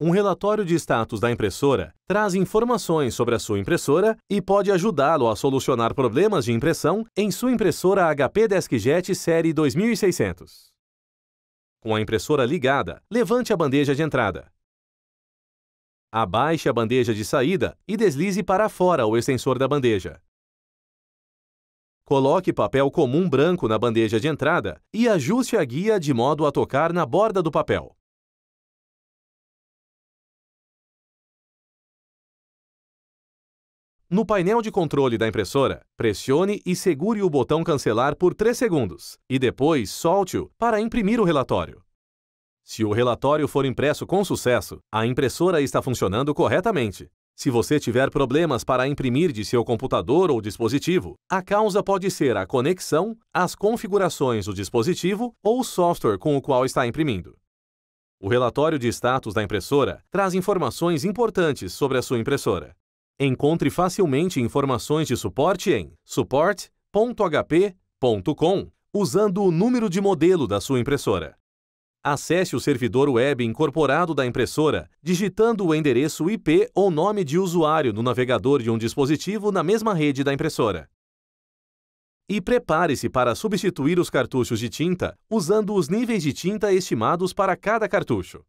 Um relatório de status da impressora traz informações sobre a sua impressora e pode ajudá-lo a solucionar problemas de impressão em sua impressora HP DeskJet série 2600. Com a impressora ligada, levante a bandeja de entrada. Abaixe a bandeja de saída e deslize para fora o extensor da bandeja. Coloque papel comum branco na bandeja de entrada e ajuste a guia de modo a tocar na borda do papel. No painel de controle da impressora, pressione e segure o botão cancelar por 3 segundos e depois solte-o para imprimir o relatório. Se o relatório for impresso com sucesso, a impressora está funcionando corretamente. Se você tiver problemas para imprimir de seu computador ou dispositivo, a causa pode ser a conexão, as configurações do dispositivo ou o software com o qual está imprimindo. O relatório de status da impressora traz informações importantes sobre a sua impressora. Encontre facilmente informações de suporte em support.hp.com usando o número de modelo da sua impressora. Acesse o servidor web incorporado da impressora, digitando o endereço IP ou nome de usuário no navegador de um dispositivo na mesma rede da impressora. E prepare-se para substituir os cartuchos de tinta usando os níveis de tinta estimados para cada cartucho.